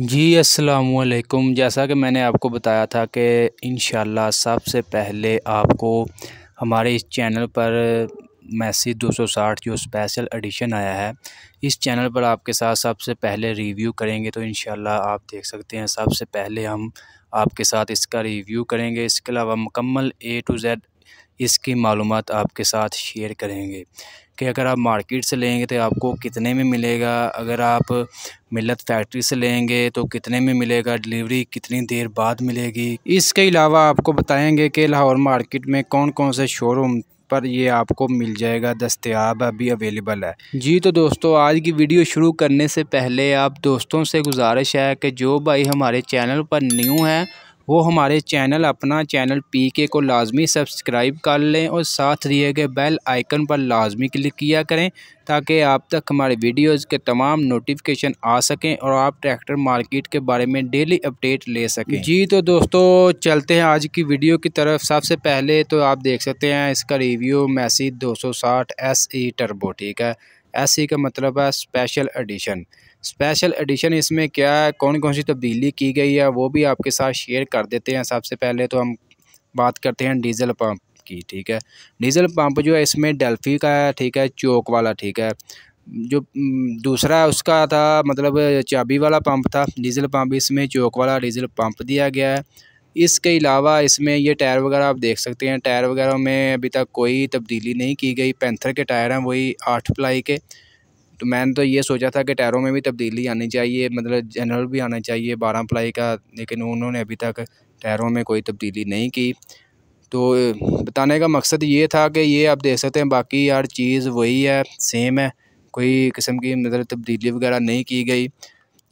जी अस्सलाम जैसा कि मैंने आपको बताया था कि इन सबसे पहले आपको हमारे इस चैनल पर मैसी 260 जो स्पेशल एडिशन आया है इस चैनल पर आपके साथ सबसे पहले रिव्यू करेंगे तो इन आप देख सकते हैं सबसे पहले हम आपके साथ इसका रिव्यू करेंगे इसके अलावा मुकम्मल ए टू ज़ेड इसकी मालूम आपके साथ शेयर करेंगे कि अगर आप मार्केट से लेंगे तो आपको कितने में मिलेगा अगर आप मिलत फैक्ट्री से लेंगे तो कितने में मिलेगा डिलीवरी कितनी देर बाद मिलेगी इसके अलावा आपको बताएंगे कि लाहौर मार्केट में कौन कौन से शोरूम पर ये आपको मिल जाएगा दस्तियाब अभी अवेलेबल है जी तो दोस्तों आज की वीडियो शुरू करने से पहले आप दोस्तों से गुजारिश है कि जो भाई हमारे चैनल पर न्यू हैं वो हमारे चैनल अपना चैनल पी के को लाजमी सब्सक्राइब कर लें और साथ दिए गए बेल आइकन पर लाजमी क्लिक किया करें ताकि आप तक हमारे वीडियोस के तमाम नोटिफिकेशन आ सकें और आप ट्रैक्टर मार्केट के बारे में डेली अपडेट ले सकें जी तो दोस्तों चलते हैं आज की वीडियो की तरफ सबसे पहले तो आप देख सकते हैं इसका review Massey S E turbo ठीक है एसई का मतलब है स्पेशल एडिशन स्पेशल एडिशन इसमें क्या है कौन कौन सी तब्दीली की गई है वो भी आपके साथ शेयर कर देते हैं सबसे पहले तो हम बात करते हैं डीज़ल पम्प की ठीक है डीज़ल पम्प जो है इसमें डेल्फी का है ठीक है चौक वाला ठीक है जो दूसरा उसका था मतलब चाबी वाला पंप था डीज़ल पंप इसमें चौक वाला डीज़ल पंप दिया गया है इसके अलावा इसमें ये टायर वगैरह आप देख सकते हैं टायर वगैरह में अभी तक कोई तब्दीली नहीं की गई पेंथर के टायर हैं वही आठ प्लाई के तो मैंने तो ये सोचा था कि टायरों में भी तब्दीली आनी चाहिए मतलब जनरल भी आना चाहिए बारह प्लाई का लेकिन उन्होंने अभी तक टायरों में कोई तब्दीली नहीं की तो बताने का मकसद ये था कि ये आप देख सकते हैं बाकी यार चीज़ वही है सेम है कोई किस्म की मतलब तब्दीली वगैरह नहीं की गई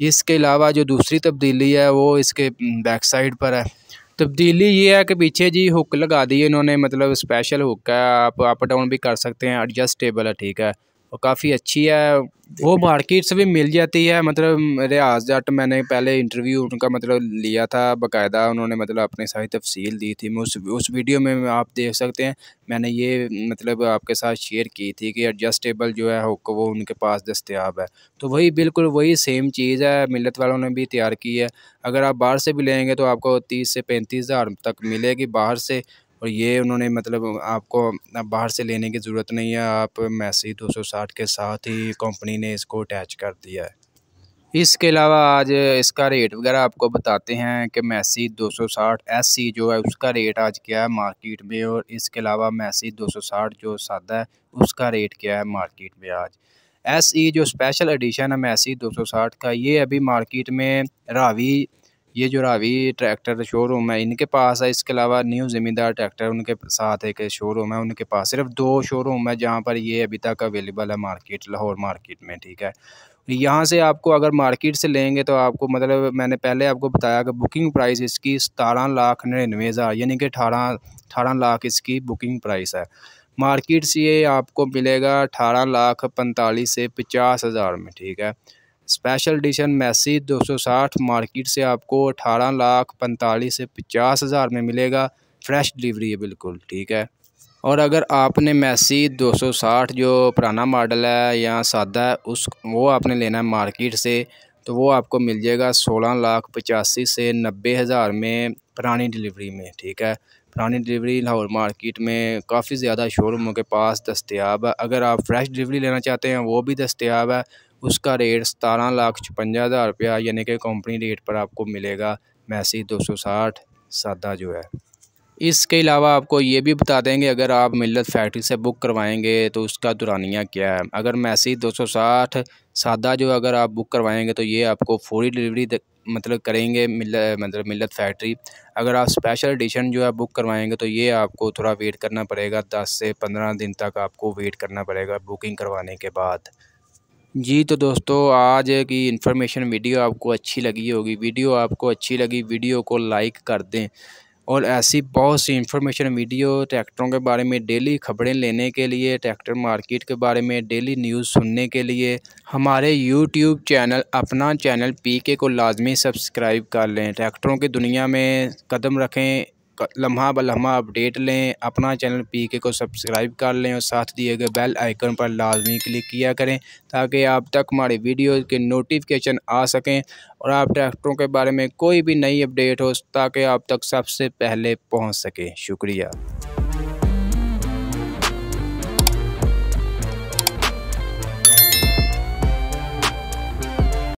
इसके अलावा जो दूसरी तब्दीली है वो इसके बैक साइड पर है तब्दीली ये है कि पीछे जी हुक लगा दी है इन्होंने मतलब स्पेशल हुक है आप अप डाउन भी कर सकते हैं एडजस्टेबल है ठीक है और काफ़ी अच्छी है वो मार्केट से भी मिल जाती है मतलब रियाज जट मैंने पहले इंटरव्यू उनका मतलब लिया था बकायदा उन्होंने मतलब अपने सारी तफसील दी थी मैं उस उस वीडियो में आप देख सकते हैं मैंने ये मतलब आपके साथ शेयर की थी कि एडजस्टेबल जो है हुक वो उनके पास दस्तियाब है तो वही बिल्कुल वही सेम चीज़ है मिलत वालों ने भी तैयार की है अगर आप बाहर से भी लेंगे तो आपको तीस से पैंतीस हज़ार तक मिलेगी बाहर से और ये उन्होंने मतलब आपको बाहर से लेने की ज़रूरत नहीं है आप मैसी दो सौ साठ के साथ ही कंपनी ने इसको अटैच कर दिया है इसके अलावा आज इसका रेट वगैरह आपको बताते हैं कि मैसी 260 एससी जो है उसका रेट आज क्या है मार्केट में और इसके अलावा मैसी 260 जो सादा है उसका रेट क्या है मार्केट में आज एसई e जो स्पेशल एडिशन है मैसी 260 का ये अभी मार्केट में रावी ये जो रावी ट्रैक्टर शोरूम है इनके पास है इसके अलावा न्यू ज़मींदार ट्रैक्टर उनके साथ एक शोरूम है उनके पास सिर्फ दो शोरूम है जहाँ पर ये अभी तक अवेलेबल है मार्केट लाहौर मार्केट में ठीक है यहाँ से आपको अगर मार्केट से लेंगे तो आपको मतलब मैंने पहले आपको बताया कि बुकिंग प्राइस इसकी सतारह लाख निन्यानवे हज़ार यानी कि अठारह अठारह लाख इसकी बुकिंग प्राइस है मार्केट से ये आपको मिलेगा अठारह लाख पैंतालीस से पचास हज़ार में ठीक है स्पेशल एडिशन मैसी 260 मार्केट से आपको अठारह लाख पैंतालीस से पचास हज़ार में मिलेगा फ्रेश डिलीवरी है बिल्कुल ठीक है और अगर आपने मैसी 260 जो पुराना मॉडल है या सादा है उस वो आपने लेना है मार्केट से तो वो आपको मिल जाएगा सोलह लाख पचासी से नब्बे हज़ार में पुरानी डिलीवरी में ठीक है पुरानी डिलीवरी लाहौर मार्केट में काफ़ी ज़्यादा शोरूमों के पास दस्तियाब है अगर आप फ्रेश डिलीवरी लेना चाहते हैं वो भी दस्तियाब है उसका रेट सतारह लाख छपंजा हज़ार रुपया यानी कि कंपनी रेट पर आपको मिलेगा मैसी दो सौ साठ सादा जो है इसके अलावा आपको ये भी बता देंगे अगर आप मिलत फैक्ट्री से बुक करवाएंगे तो उसका दुरानिया क्या है अगर मैसी दो सौ साठ सादा जो अगर आप बुक करवाएंगे तो ये आपको फोरी डिलीवरी e मतलब करेंगे मिल मतलब मिलत फैक्ट्री अगर आप स्पेशल एडिशन जो है बुक करवाएंगे तो ये आपको थोड़ा वेट करना पड़ेगा दस से पंद्रह दिन तक आपको वेट करना पड़ेगा बुकिंग करवाने के बाद जी तो दोस्तों आज की इन्फॉर्मेशन वीडियो आपको अच्छी लगी होगी वीडियो आपको अच्छी लगी वीडियो को लाइक कर दें और ऐसी बहुत सी इन्फॉर्मेशन वीडियो ट्रैक्टरों के बारे में डेली खबरें लेने के लिए ट्रैक्टर मार्केट के बारे में डेली न्यूज़ सुनने के लिए हमारे यूट्यूब चैनल अपना चैनल पीके को लाजमी सब्सक्राइब कर लें ट्रैक्टरों की दुनिया में कदम रखें लम्हा ब लम्हा अपडेट लें अपना चैनल पी के को सब्सक्राइब कर लें और साथ दिए गए बेल आइकन पर लाजमी क्लिक किया करें ताकि आप तक हमारे वीडियो के नोटिफिकेशन आ सकें और आप ट्रैक्टरों के बारे में कोई भी नई अपडेट हो ताकि आप तक सबसे पहले पहुंच सके शुक्रिया